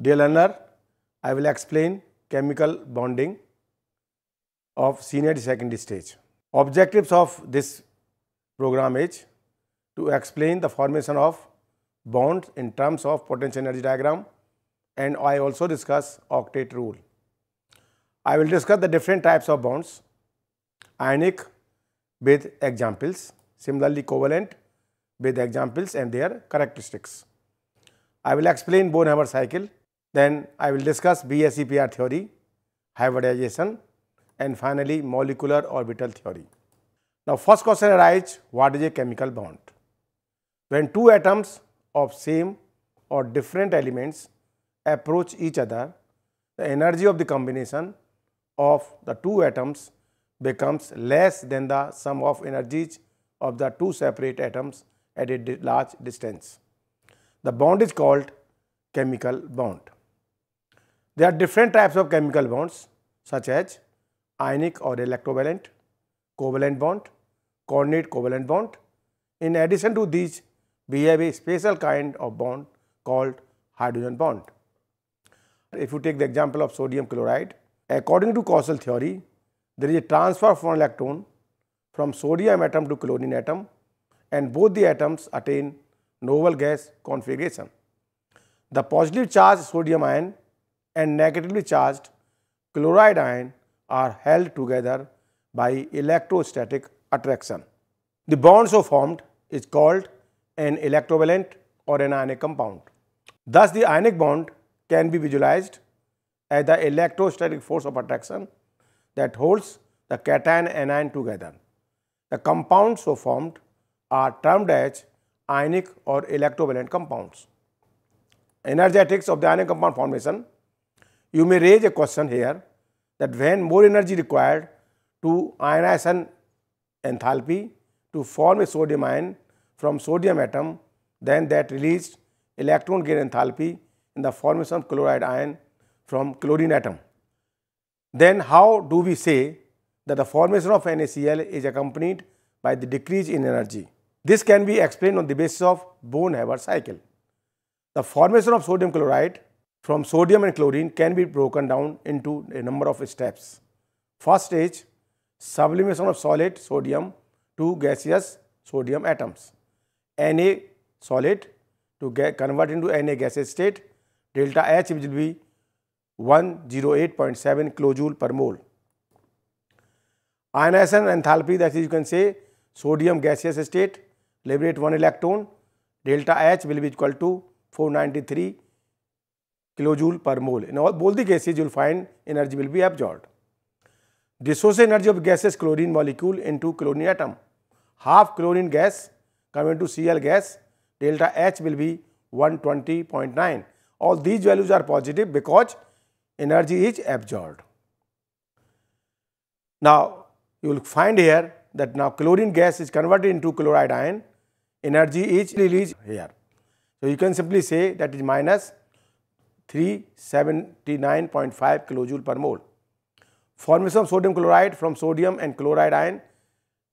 Dear learner, I will explain chemical bonding of senior to secondary stage. Objectives of this program is to explain the formation of bonds in terms of potential energy diagram and I also discuss octet rule. I will discuss the different types of bonds, ionic with examples, similarly covalent with examples and their characteristics. I will explain born cycle then I will discuss BSEPR theory, hybridization and finally molecular orbital theory. Now first question arises what is a chemical bond? When two atoms of same or different elements approach each other, the energy of the combination of the two atoms becomes less than the sum of energies of the two separate atoms at a large distance. The bond is called chemical bond. There are different types of chemical bonds such as ionic or electrovalent, covalent bond, coordinate covalent bond. In addition to these, we have a special kind of bond called hydrogen bond. If you take the example of sodium chloride, according to causal theory, there is a transfer of one electron from sodium atom to chlorine atom and both the atoms attain noble gas configuration. The positive charge sodium ion and negatively charged chloride ion are held together by electrostatic attraction. The bond so formed is called an electrovalent or an ionic compound. Thus, the ionic bond can be visualized as the electrostatic force of attraction that holds the cation and anion together. The compounds so formed are termed as ionic or electrovalent compounds. Energetics of the ionic compound formation you may raise a question here that when more energy required to ionize an enthalpy to form a sodium ion from sodium atom then that released electron gain enthalpy in the formation of chloride ion from chlorine atom. Then how do we say that the formation of NaCl is accompanied by the decrease in energy? This can be explained on the basis of born haber cycle. The formation of sodium chloride from sodium and chlorine can be broken down into a number of steps. First stage, sublimation of solid sodium to gaseous sodium atoms. Na solid to convert into Na gaseous state, delta H will be 108.7 kilojoule per mole. Ionization enthalpy that is you can say sodium gaseous state liberate one electron delta H will be equal to 493 kilojoule per mole. In all both the cases, you will find energy will be absorbed. Dissociation energy of gases chlorine molecule into chlorine atom. Half chlorine gas converted to Cl gas, delta H will be 120.9. All these values are positive because energy is absorbed. Now, you will find here that now chlorine gas is converted into chloride ion, energy is released here. So, you can simply say that is minus 379.5 kilojoule per mole. Formation of sodium chloride from sodium and chloride ion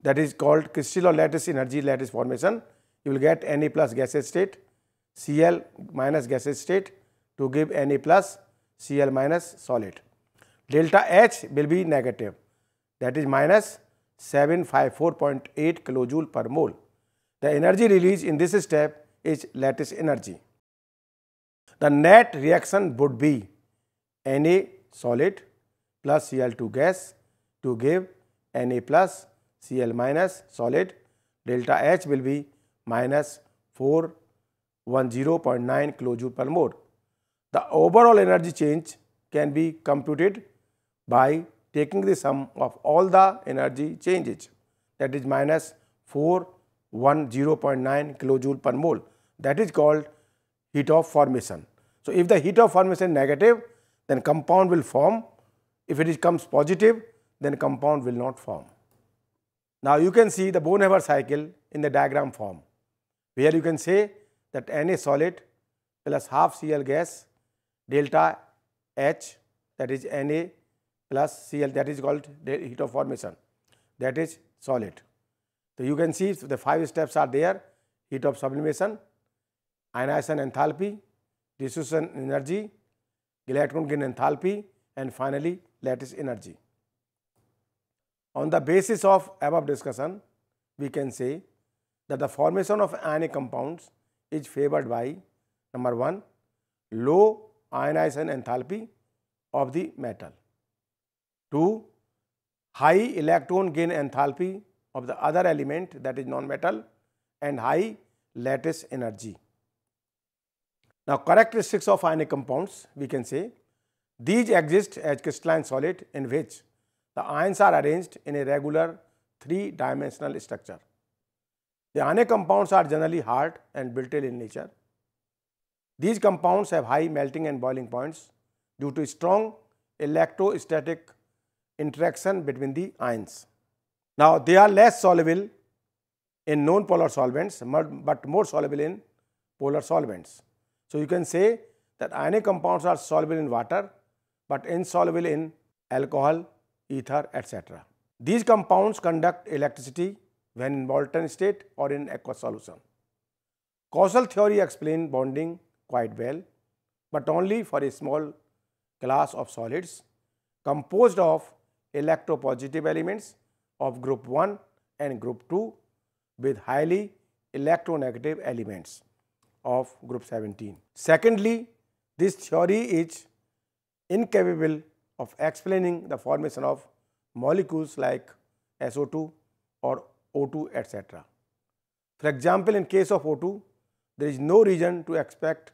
that is called crystal or lattice energy lattice formation. You will get Na plus gaseous state, Cl minus gaseous state to give Na plus Cl minus solid. Delta H will be negative that is minus 754.8 kilojoule per mole. The energy released in this step is lattice energy the net reaction would be Na solid plus Cl2 gas to give Na plus Cl minus solid delta H will be minus 410.9 kilojoule per mole. The overall energy change can be computed by taking the sum of all the energy changes that is minus 410.9 kilojoule per mole that is called heat of formation. So, if the heat of formation negative, then compound will form. If it comes positive, then compound will not form. Now, you can see the Bonhoeffer cycle in the diagram form, where you can say that Na solid plus half Cl gas delta H that is Na plus Cl that is called heat of formation that is solid. So, you can see the five steps are there heat of sublimation, ionization enthalpy, dissociation energy, electron gain enthalpy and finally, lattice energy. On the basis of above discussion, we can say that the formation of ionic compounds is favored by number 1 low ionization enthalpy of the metal, 2 high electron gain enthalpy of the other element that is non-metal and high lattice energy. Now, characteristics of ionic compounds, we can say these exist as crystalline solid in which the ions are arranged in a regular three-dimensional structure. The ionic compounds are generally hard and brittle in nature. These compounds have high melting and boiling points due to strong electrostatic interaction between the ions. Now, they are less soluble in non-polar solvents but more soluble in polar solvents. So you can say that ionic compounds are soluble in water but insoluble in alcohol, ether, etc. These compounds conduct electricity when in molten state or in aqueous solution. Causal theory explains bonding quite well, but only for a small class of solids composed of electropositive elements of group 1 and group 2 with highly electronegative elements of group 17. Secondly, this theory is incapable of explaining the formation of molecules like SO2 or O2 etc. For example, in case of O2, there is no reason to expect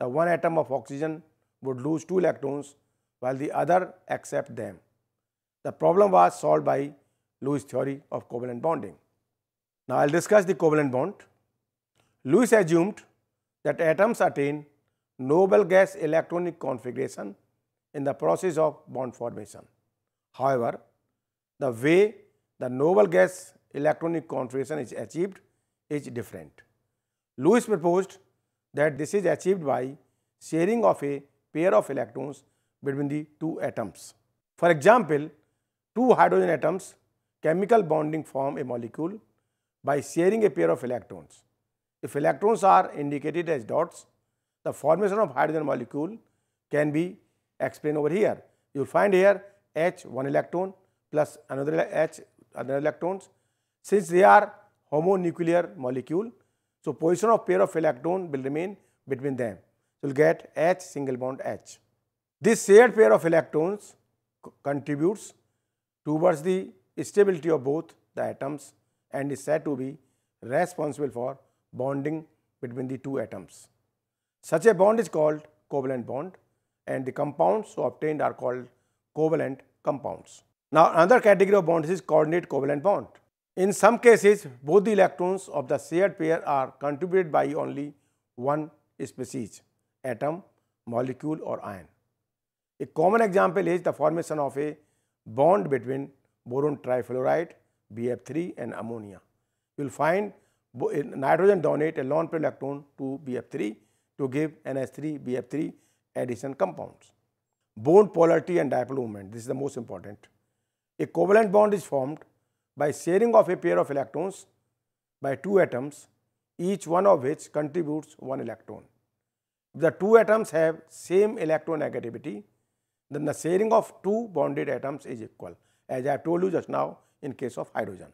the one atom of oxygen would lose two electrons while the other accept them. The problem was solved by Lewis theory of covalent bonding. Now, I will discuss the covalent bond. Lewis assumed that atoms attain noble gas electronic configuration in the process of bond formation. However, the way the noble gas electronic configuration is achieved is different. Lewis proposed that this is achieved by sharing of a pair of electrons between the two atoms. For example, two hydrogen atoms chemical bonding form a molecule by sharing a pair of electrons. If electrons are indicated as dots, the formation of hydrogen molecule can be explained over here. You will find here H one electron plus another H another electrons. Since they are homonuclear molecule, so position of pair of electron will remain between them. You will get H single bond H. This shared pair of electrons contributes towards the stability of both the atoms and is said to be responsible for bonding between the two atoms. Such a bond is called covalent bond and the compounds so obtained are called covalent compounds. Now another category of bonds is coordinate covalent bond. In some cases both the electrons of the shared pair are contributed by only one species atom, molecule or ion. A common example is the formation of a bond between boron trifluoride BF3 and ammonia. You will find Eh, nitrogen donate a lone pair electron to BF3 to give NH3 BF3 addition compounds. Bond polarity and dipole moment, this is the most important. A covalent bond is formed by sharing of a pair of electrons by two atoms, each one of which contributes one electron. If the two atoms have same electronegativity, then the sharing of two bonded atoms is equal as I have told you just now in case of hydrogen.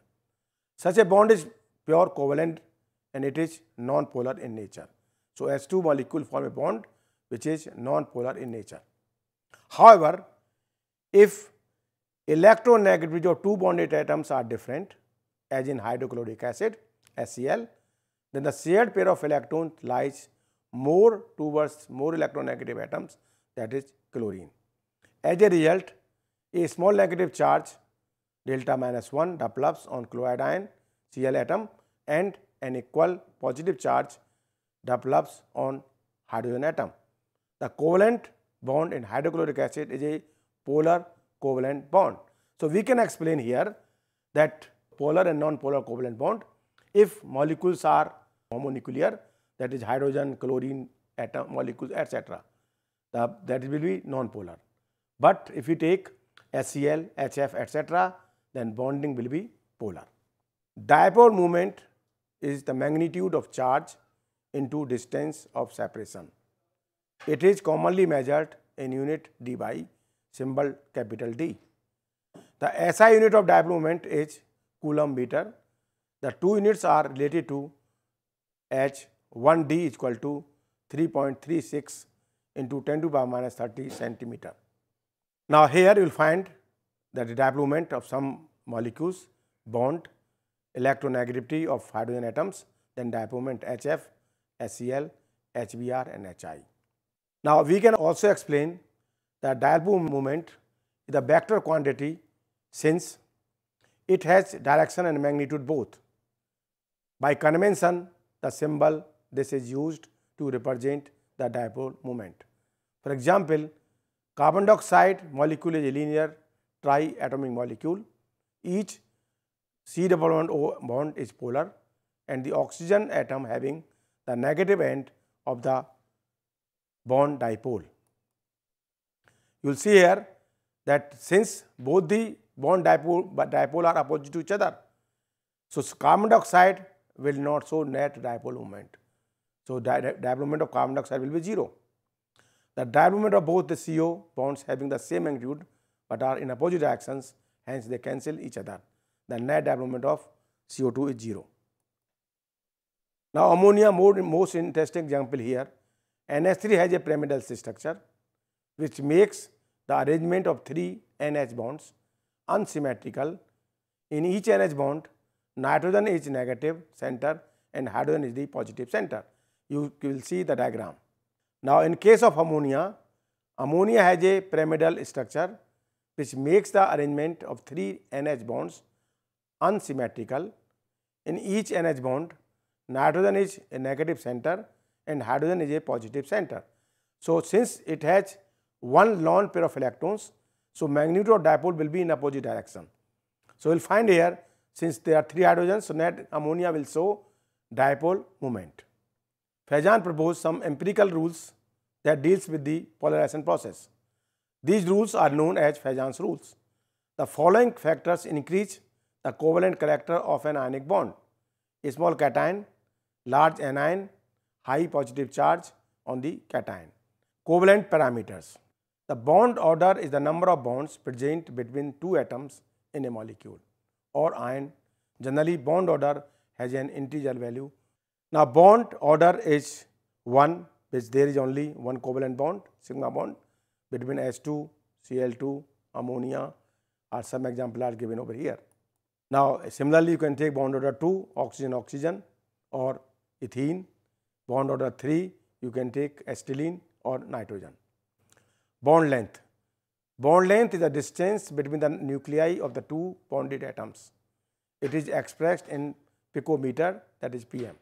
Such a bond is pure covalent and it is non-polar in nature. So, H2 molecule form a bond which is non-polar in nature. However, if electronegativity of two bonded atoms are different as in hydrochloric acid HCl, then the shared pair of electrons lies more towards more electronegative atoms that is chlorine. As a result, a small negative charge delta minus 1 develops on chloride ion Cl atom and an equal positive charge develops on hydrogen atom. The covalent bond in hydrochloric acid is a polar covalent bond. So, we can explain here that polar and non-polar covalent bond if molecules are homonuclear that is hydrogen, chlorine atom molecules etc. that will be non-polar. But if you take HCl, HF etc. then bonding will be polar. Dipole moment is the magnitude of charge into distance of separation. It is commonly measured in unit D by symbol capital D. The SI unit of dipole moment is coulomb meter. The two units are related to H 1D equal to 3.36 into 10 to power minus 30 centimeter. Now, here you will find that the dipole moment of some molecules bond electronegativity of hydrogen atoms, then dipole HF, HCl, HBr and HI. Now, we can also explain the dipole moment is a vector quantity since it has direction and magnitude both. By convention, the symbol this is used to represent the dipole moment. For example, carbon dioxide molecule is a linear triatomic molecule. Each C double bond O bond is polar and the oxygen atom having the negative end of the bond dipole. You will see here that since both the bond dipole, but dipole are opposite to each other. So, carbon dioxide will not show net dipole moment. So, dipole moment of carbon dioxide will be 0. The dipole moment of both the CO bonds having the same magnitude, but are in opposite directions, hence they cancel each other the net development of CO2 is 0. Now, ammonia more, most interesting example here. NH3 has a pyramidal structure which makes the arrangement of three NH bonds unsymmetrical. In each NH bond, nitrogen is negative center and hydrogen is the positive center. You will see the diagram. Now, in case of ammonia, ammonia has a pyramidal structure which makes the arrangement of three NH bonds unsymmetrical. In each NH bond, nitrogen is a negative center and hydrogen is a positive center. So, since it has one lone pair of electrons, so magnitude of dipole will be in opposite direction. So, we will find here since there are three hydrogens, so net ammonia will show dipole moment. Fajan proposed some empirical rules that deals with the polarization process. These rules are known as Fajan's rules. The following factors increase the covalent character of an ionic bond. A small cation, large anion, high positive charge on the cation. Covalent parameters. The bond order is the number of bonds present between two atoms in a molecule or ion. Generally, bond order has an integer value. Now, bond order is 1 which there is only one covalent bond, sigma bond between S2, Cl2, ammonia or some example are given over here. Now, similarly you can take bond order 2 oxygen oxygen or ethene, bond order 3 you can take acetylene or nitrogen. Bond length, bond length is the distance between the nuclei of the two bonded atoms. It is expressed in picometer that is pm.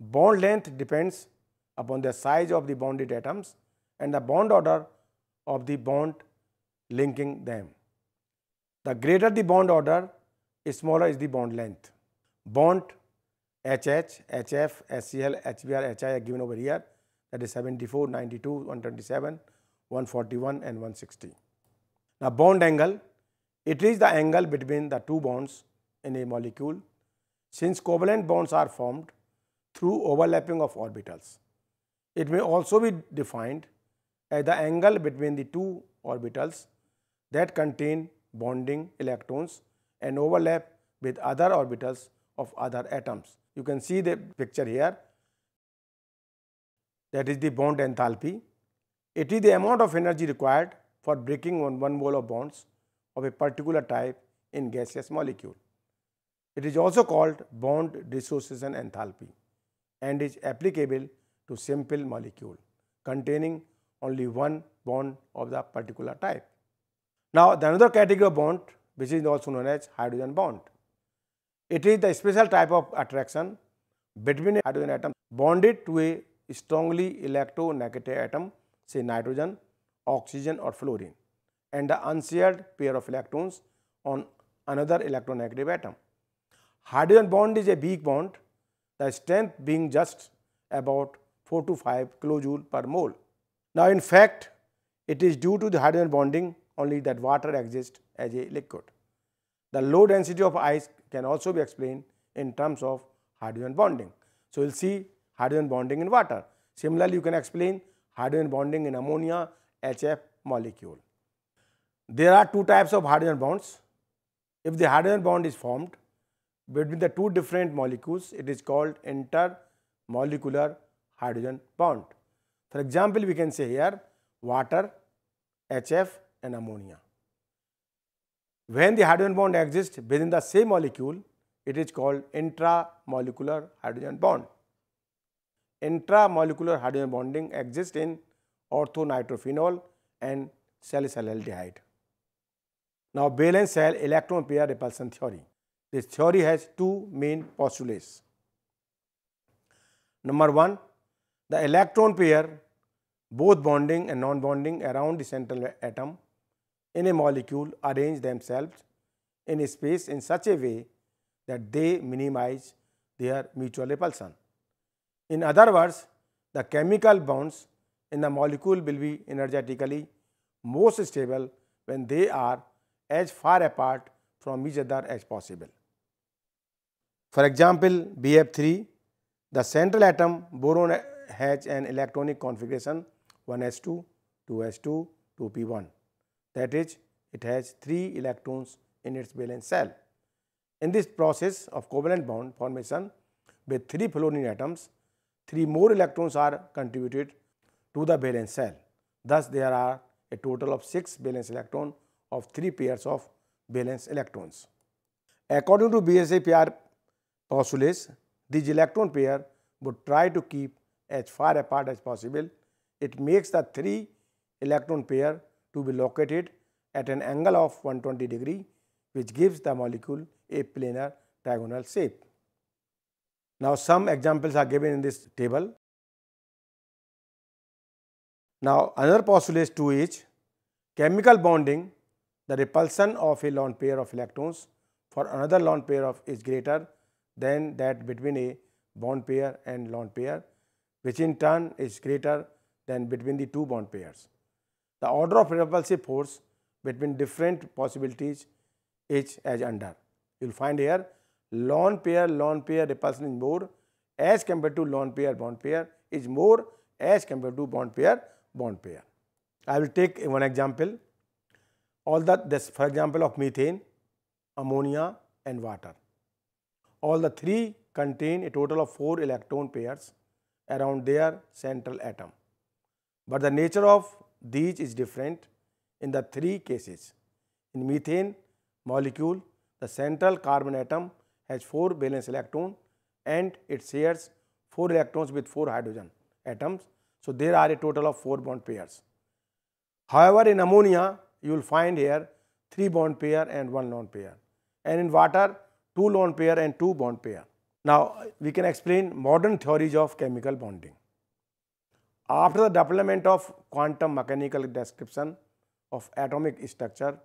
Bond length depends upon the size of the bonded atoms and the bond order of the bond linking them. The greater the bond order, smaller is the bond length. Bond HH, HF, HCl, HBr, HI are given over here that is 74, 92, 127, 141 and 160. Now, bond angle, it is the angle between the two bonds in a molecule since covalent bonds are formed through overlapping of orbitals. It may also be defined as the angle between the two orbitals that contain bonding electrons and overlap with other orbitals of other atoms. You can see the picture here that is the bond enthalpy. It is the amount of energy required for breaking on one wall of bonds of a particular type in gaseous molecule. It is also called bond dissociation enthalpy and is applicable to simple molecule containing only one bond of the particular type. Now, the another category of bond which is also known as hydrogen bond. It is the special type of attraction between a hydrogen atom bonded to a strongly electronegative atom say nitrogen, oxygen or fluorine and the unshared pair of electrons on another electronegative atom. Hydrogen bond is a weak bond, the strength being just about 4 to 5 kilojoule per mole. Now, in fact, it is due to the hydrogen bonding only that water exists as a liquid. The low density of ice can also be explained in terms of hydrogen bonding. So, you will see hydrogen bonding in water. Similarly, you can explain hydrogen bonding in ammonia HF molecule. There are two types of hydrogen bonds. If the hydrogen bond is formed between the two different molecules, it is called intermolecular hydrogen bond. For example, we can say here water, HF and ammonia. When the hydrogen bond exists within the same molecule, it is called intramolecular hydrogen bond. Intramolecular hydrogen bonding exists in orthonitrophenol and salicylaldehyde. Now, valence cell electron pair repulsion theory. This theory has two main postulates. Number 1, the electron pair both bonding and non-bonding around the central atom in a molecule arrange themselves in a space in such a way that they minimize their mutual repulsion. In other words, the chemical bonds in the molecule will be energetically most stable when they are as far apart from each other as possible. For example, BF3, the central atom boron has an electronic configuration 1s2, 2s2, 2p1 that is it has 3 electrons in its valence shell. In this process of covalent bond formation with 3 fluorine atoms, 3 more electrons are contributed to the valence shell. Thus, there are a total of 6 valence electron of 3 pairs of valence electrons. According to BSAPR postulates, these electron pair would try to keep as far apart as possible. It makes the 3 electron pair to be located at an angle of 120 degree which gives the molecule a planar diagonal shape. Now, some examples are given in this table. Now, another postulate 2 is chemical bonding the repulsion of a lone pair of electrons for another lone pair of is greater than that between a bond pair and lone pair which in turn is greater than between the two bond pairs. The order of repulsive force between different possibilities H as under. You will find here lone pair, lone pair repulsion is more as compared to lone pair, bond pair is more as compared to bond pair, bond pair. I will take one example. All the this for example of methane, ammonia and water. All the three contain a total of 4 electron pairs around their central atom. But the nature of these is different in the three cases. In methane molecule, the central carbon atom has 4 valence electron and it shares 4 electrons with 4 hydrogen atoms. So, there are a total of 4 bond pairs. However, in ammonia, you will find here 3 bond pair and 1 lone pair and in water 2 lone pair and 2 bond pair. Now, we can explain modern theories of chemical bonding. After the development of quantum mechanical description of atomic structure,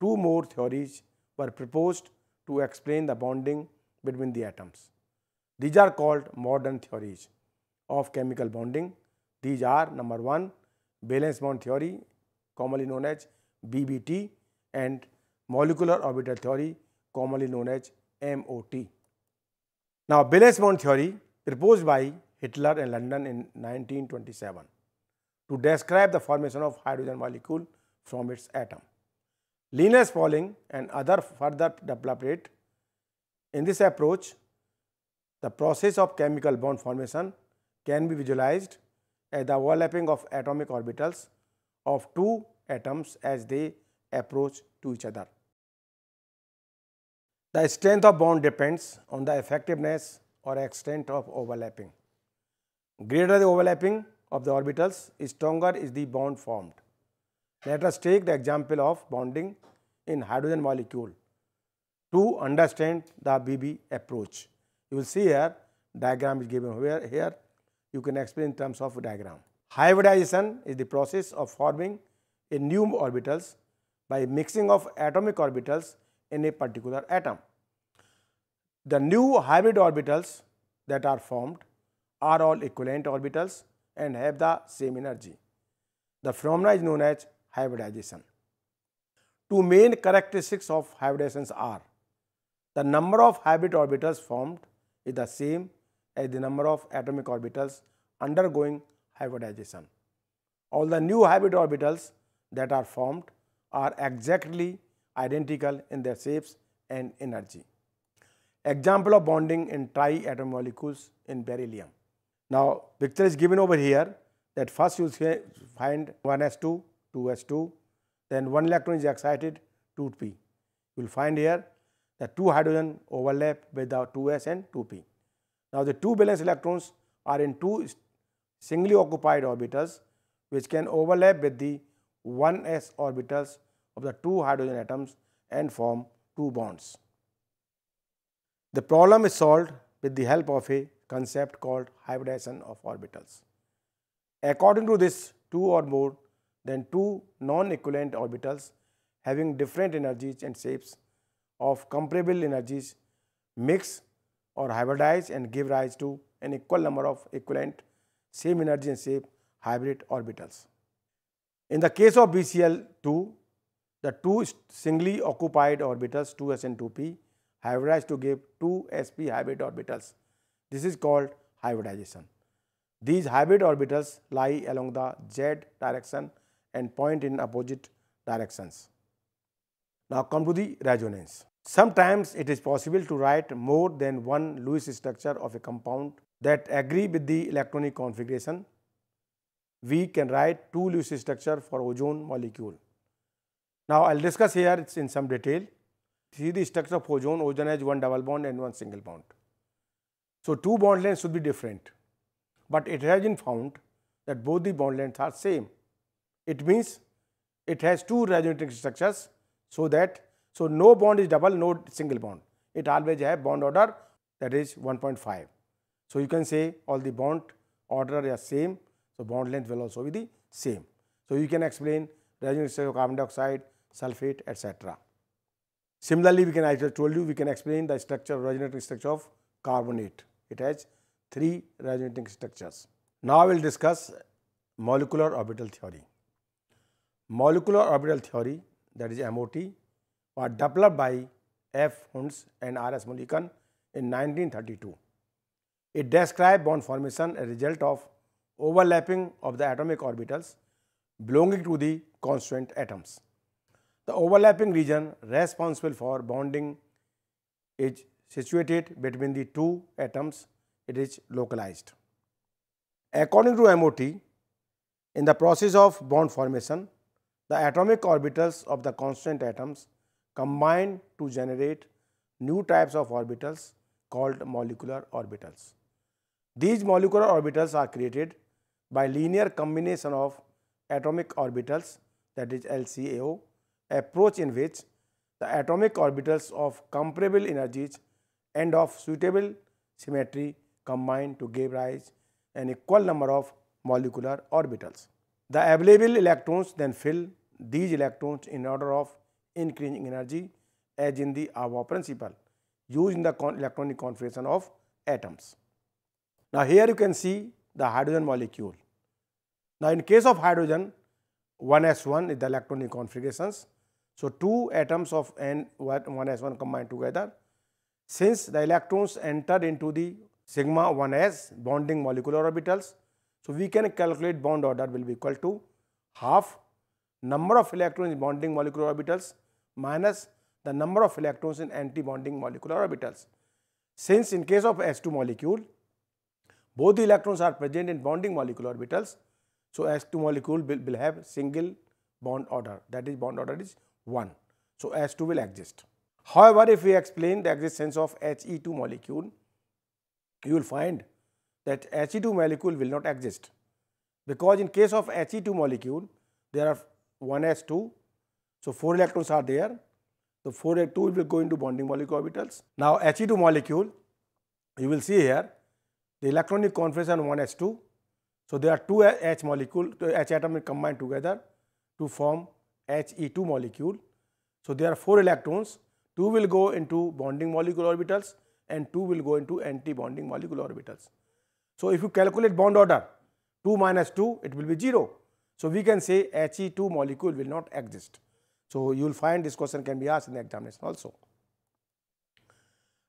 two more theories were proposed to explain the bonding between the atoms. These are called modern theories of chemical bonding. These are number 1 valence bond theory commonly known as BBT and molecular orbital theory commonly known as MOT. Now, valence bond theory proposed by Hitler in London in 1927 to describe the formation of hydrogen molecule from its atom. Linus Pauling and other further developed it. In this approach, the process of chemical bond formation can be visualized as the overlapping of atomic orbitals of two atoms as they approach to each other. The strength of bond depends on the effectiveness or extent of overlapping. Greater the overlapping of the orbitals, stronger is the bond formed. Let us take the example of bonding in hydrogen molecule to understand the BB approach. You will see here diagram is given here, here you can explain in terms of diagram. Hybridization is the process of forming a new orbitals by mixing of atomic orbitals in a particular atom. The new hybrid orbitals that are formed are all equivalent orbitals and have the same energy. The phenomena is known as hybridization. Two main characteristics of hybridizations are the number of hybrid orbitals formed is the same as the number of atomic orbitals undergoing hybridization. All the new hybrid orbitals that are formed are exactly identical in their shapes and energy. Example of bonding in tri-atom molecules in beryllium. Now, picture is given over here that first you find 1s2, 2s2, then one electron is excited, 2p. You will find here that two hydrogen overlap with the 2s and 2p. Now, the two valence electrons are in two singly occupied orbitals which can overlap with the 1s orbitals of the two hydrogen atoms and form two bonds. The problem is solved with the help of a concept called hybridization of orbitals. According to this, two or more than two non-equivalent orbitals having different energies and shapes of comparable energies mix or hybridize and give rise to an equal number of equivalent same energy and shape hybrid orbitals. In the case of BCl2, the two singly occupied orbitals 2s and 2p hybridize to give 2sp hybrid orbitals this is called hybridization. These hybrid orbitals lie along the z direction and point in opposite directions. Now come to the resonance. Sometimes it is possible to write more than one Lewis structure of a compound that agree with the electronic configuration. We can write two Lewis structure for ozone molecule. Now I will discuss here in some detail. See the structure of ozone. Ozone has one double bond and one single bond. So, two bond lengths should be different, but it has been found that both the bond lengths are same. It means it has two resonating structures so that so no bond is double, no single bond. It always have bond order that is 1.5. So, you can say all the bond order are same. So, bond length will also be the same. So, you can explain resonating structure of carbon dioxide, sulfate etc. Similarly, we can, I I told you, we can explain the structure, resonating structure of carbonate. It has three resonating structures. Now we will discuss molecular orbital theory. Molecular orbital theory that is MOT was developed by F. Huntz and R. S. Mulliken in 1932. It described bond formation as a result of overlapping of the atomic orbitals belonging to the constituent atoms. The overlapping region responsible for bonding is situated between the two atoms, it is localized. According to MOT, in the process of bond formation, the atomic orbitals of the constant atoms combine to generate new types of orbitals called molecular orbitals. These molecular orbitals are created by linear combination of atomic orbitals that is LCAO approach in which the atomic orbitals of comparable energies and of suitable symmetry combine to give rise an equal number of molecular orbitals. The available electrons then fill these electrons in order of increasing energy as in the above principle used in the con electronic configuration of atoms. Now, here you can see the hydrogen molecule. Now, in case of hydrogen 1s1 is the electronic configurations. So, two atoms of N 1s1 combined together since the electrons enter into the sigma 1s bonding molecular orbitals, so we can calculate bond order will be equal to half number of electrons in bonding molecular orbitals minus the number of electrons in anti-bonding molecular orbitals. Since in case of S2 molecule, both the electrons are present in bonding molecular orbitals, so S2 molecule will, will have single bond order that is bond order is 1. So, S2 will exist. However, if we explain the existence of He2 molecule, you will find that He2 molecule will not exist because in case of He2 molecule, there are 1s2, so 4 electrons are there. So, four 2 will go into bonding molecule orbitals. Now, He2 molecule, you will see here, the electronic configuration 1s2. So, there are two H molecule, H atom combined together to form He2 molecule. So, there are 4 electrons 2 will go into bonding molecule orbitals and 2 will go into anti-bonding molecule orbitals. So, if you calculate bond order 2 minus 2 it will be 0. So, we can say He2 molecule will not exist. So, you will find this question can be asked in the examination also.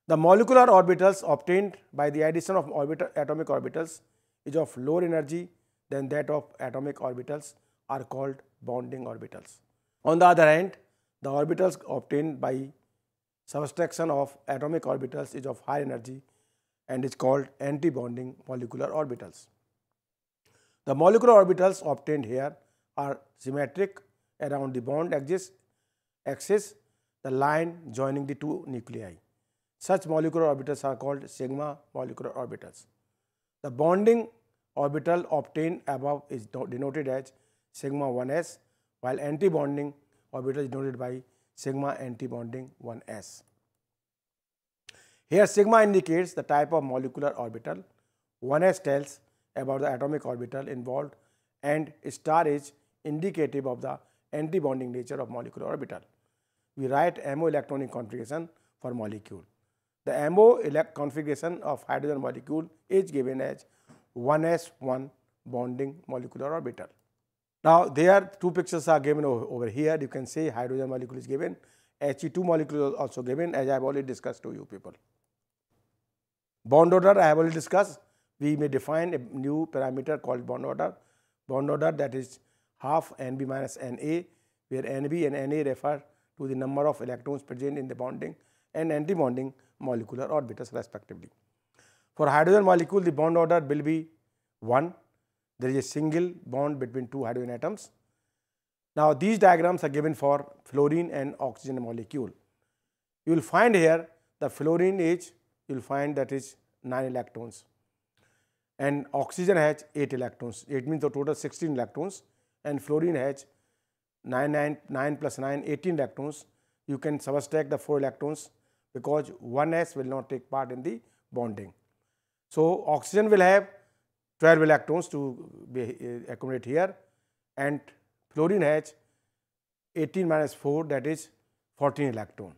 The molecular orbitals obtained by the addition of atomic orbitals is of lower energy than that of atomic orbitals are called bonding orbitals. On the other hand, the orbitals obtained by Subtraction of atomic orbitals is of high energy and is called anti-bonding molecular orbitals. The molecular orbitals obtained here are symmetric around the bond axis, axis the line joining the two nuclei. Such molecular orbitals are called sigma molecular orbitals. The bonding orbital obtained above is denoted as sigma 1s while anti-bonding orbital is denoted by sigma antibonding 1s. Here sigma indicates the type of molecular orbital, 1s tells about the atomic orbital involved and star is indicative of the antibonding nature of molecular orbital. We write MO electronic configuration for molecule. The MO elect configuration of hydrogen molecule is given as 1s1 bonding molecular orbital. Now, there two pictures are given over here. You can see hydrogen molecule is given, He2 molecule is also given as I have already discussed to you people. Bond order I have already discussed. We may define a new parameter called bond order. Bond order that is half NB minus NA where NB and NA refer to the number of electrons present in the bonding and anti-bonding molecular orbitals respectively. For hydrogen molecule the bond order will be 1 there is a single bond between two hydrogen atoms. Now these diagrams are given for fluorine and oxygen molecule. You will find here the fluorine is you will find that is 9 electrons and oxygen has 8 electrons. It means the total 16 electrons and fluorine has 9, 9, 9 plus 9 18 electrons. You can subtract the 4 electrons because 1s will not take part in the bonding. So, oxygen will have 12 electrons to be uh, accommodate here and fluorine has 18 minus 4 that is 14 electron.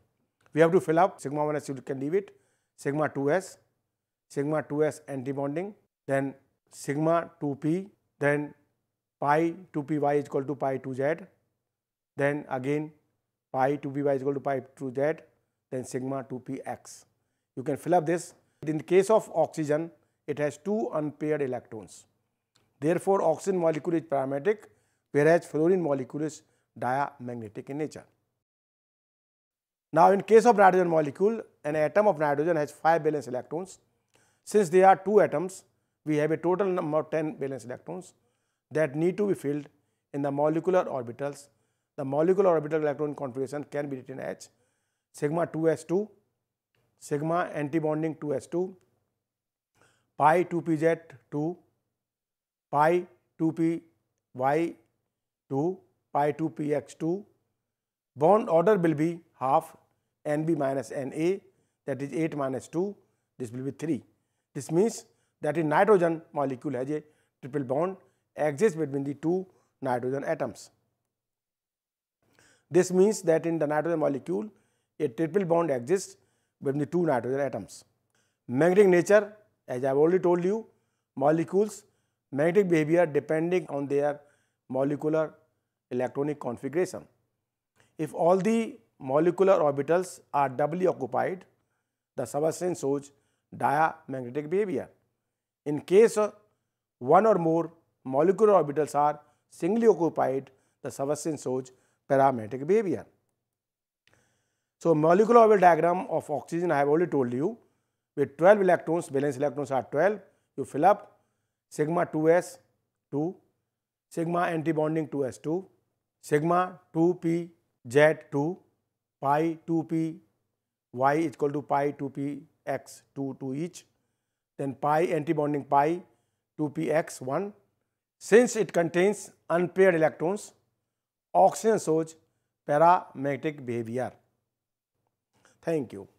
We have to fill up sigma 1s you can leave it, sigma 2s, sigma 2s antibonding, then sigma 2p, then pi 2py is equal to pi 2z, then again pi 2py is equal to pi 2z, then sigma 2px. You can fill up this. In the case of oxygen, it has two unpaired electrons. Therefore, oxygen molecule is paramagnetic whereas fluorine molecule is diamagnetic in nature. Now, in case of nitrogen molecule, an atom of nitrogen has 5 valence electrons. Since there are 2 atoms, we have a total number of 10 valence electrons that need to be filled in the molecular orbitals. The molecular orbital electron configuration can be written as sigma 2s2, sigma antibonding 2s2, pi 2pz 2 pi 2py 2 pi 2px2. Bond order will be half nb minus na that is 8 minus 2 this will be 3. This means that in nitrogen molecule has a triple bond exists between the two nitrogen atoms. This means that in the nitrogen molecule a triple bond exists between the two nitrogen atoms. Magnetic nature as I have already told you, molecules magnetic behavior depending on their molecular electronic configuration. If all the molecular orbitals are doubly occupied, the substance shows diamagnetic behavior. In case one or more molecular orbitals are singly occupied, the substance shows paramagnetic behavior. So, molecular orbital diagram of oxygen I have already told you with 12 electrons, valence electrons are 12, you fill up sigma 2s 2, sigma antibonding 2s 2, sigma 2p z 2, pi 2p y is equal to pi 2p x 2 to each, then pi antibonding pi 2p x 1. Since it contains unpaired electrons, oxygen shows paramagnetic behavior. Thank you.